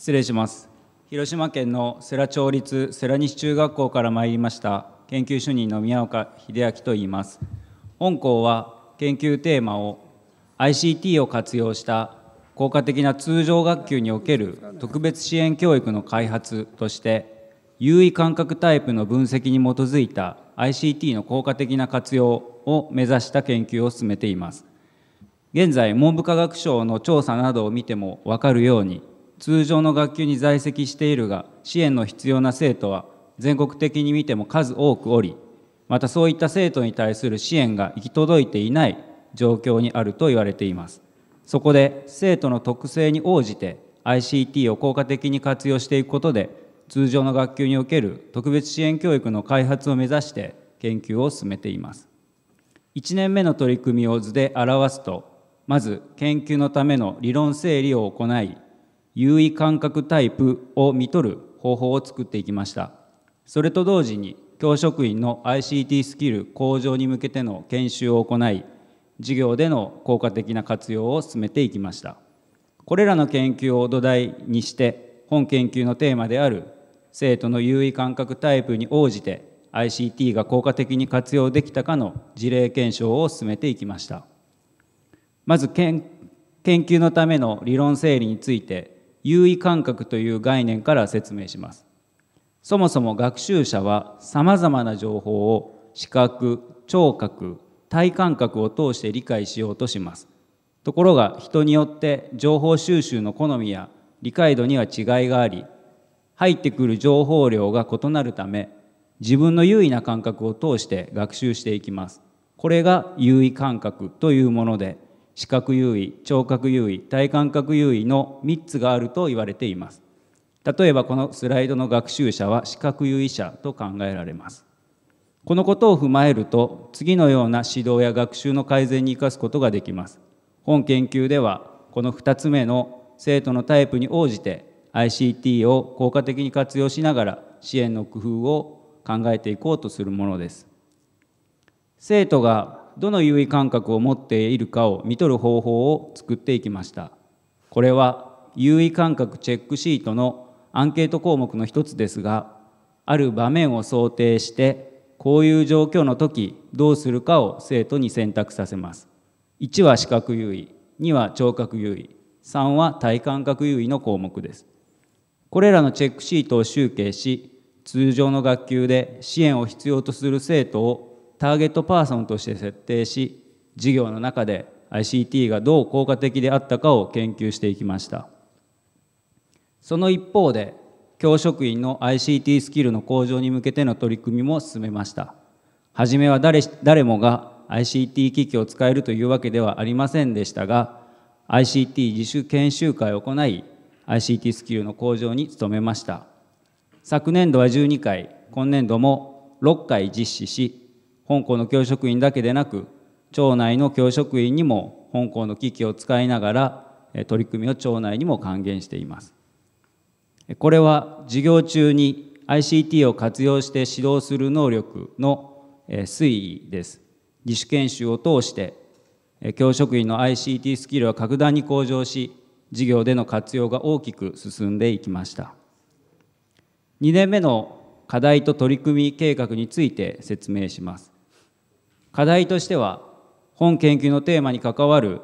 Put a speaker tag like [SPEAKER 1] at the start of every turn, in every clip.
[SPEAKER 1] 失礼します広島県の世羅町立世羅西中学校から参りました研究主任の宮岡秀明と言います本校は研究テーマを ICT を活用した効果的な通常学級における特別支援教育の開発として優位感覚タイプの分析に基づいた ICT の効果的な活用を目指した研究を進めています現在文部科学省の調査などを見ても分かるように通常の学級に在籍しているが支援の必要な生徒は全国的に見ても数多くおりまたそういった生徒に対する支援が行き届いていない状況にあると言われていますそこで生徒の特性に応じて ICT を効果的に活用していくことで通常の学級における特別支援教育の開発を目指して研究を進めています1年目の取り組みを図で表すとまず研究のための理論整理を行い優位感覚タイプを見取る方法を作っていきましたそれと同時に教職員の ICT スキル向上に向けての研修を行い授業での効果的な活用を進めていきましたこれらの研究を土台にして本研究のテーマである生徒の優位感覚タイプに応じて ICT が効果的に活用できたかの事例検証を進めていきましたまず研究のための理論整理について優位感覚という概念から説明しますそもそも学習者はさまざまな情報を視覚聴覚体感覚を通して理解しようとしますところが人によって情報収集の好みや理解度には違いがあり入ってくる情報量が異なるため自分の優位な感覚を通して学習していきますこれが優位感覚というもので視覚優位聴覚優位体感覚優位の3つがあると言われています例えばこのスライドの学習者は視覚優位者と考えられますこのことを踏まえると次のような指導や学習の改善に生かすことができます本研究ではこの2つ目の生徒のタイプに応じて ICT を効果的に活用しながら支援の工夫を考えていこうとするものです生徒がどの優位感覚を持っているかを見取る方法を作っていきましたこれは優位感覚チェックシートのアンケート項目の一つですがある場面を想定してこういう状況の時どうするかを生徒に選択させます1は視覚優位2は聴覚優位3は体感覚優位の項目ですこれらのチェックシートを集計し通常の学級で支援を必要とする生徒をターゲットパーソンとして設定し事業の中で ICT がどう効果的であったかを研究していきましたその一方で教職員の ICT スキルの向上に向けての取り組みも進めました初めは誰誰もが ICT 機器を使えるというわけではありませんでしたが ICT 自主研修会を行い ICT スキルの向上に努めました昨年度は12回今年度も6回実施し本校の教職員だけでなく町内の教職員にも本校の機器を使いながら取り組みを町内にも還元していますこれは授業中に ICT を活用して指導する能力の推移です自主研修を通して教職員の ICT スキルは格段に向上し授業での活用が大きく進んでいきました2年目の課題と取り組み計画について説明します課題としては本研究のテーマに関わる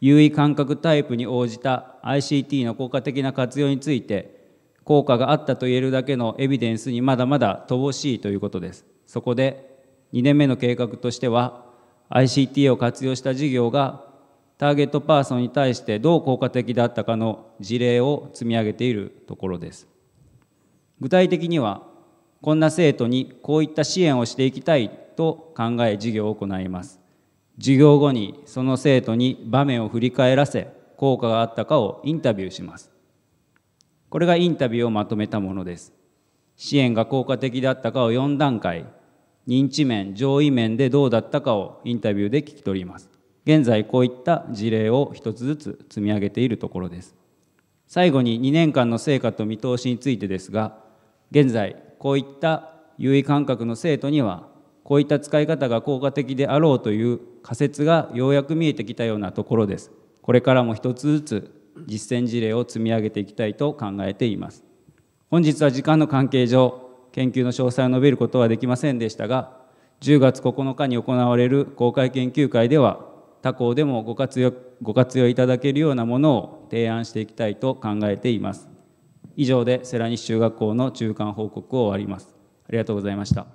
[SPEAKER 1] 優位感覚タイプに応じた ICT の効果的な活用について効果があったと言えるだけのエビデンスにまだまだ乏しいということですそこで2年目の計画としては ICT を活用した事業がターゲットパーソンに対してどう効果的だったかの事例を積み上げているところです具体的にはこんな生徒にこういった支援をしていきたいと考え授業を行います授業後にその生徒に場面を振り返らせ効果があったかをインタビューしますこれがインタビューをまとめたものです支援が効果的だったかを4段階認知面上位面でどうだったかをインタビューで聞き取ります現在こういった事例を一つずつ積み上げているところです最後に2年間の成果と見通しについてですが現在こういった優位感覚の生徒にはこういった使い方が効果的であろうという仮説がようやく見えてきたようなところです。これからも一つずつ実践事例を積み上げていきたいと考えています。本日は時間の関係上、研究の詳細を述べることはできませんでしたが、10月9日に行われる公開研究会では、他校でもご活用ご活用いただけるようなものを提案していきたいと考えています。以上で世良西中学校の中間報告を終わります。ありがとうございました。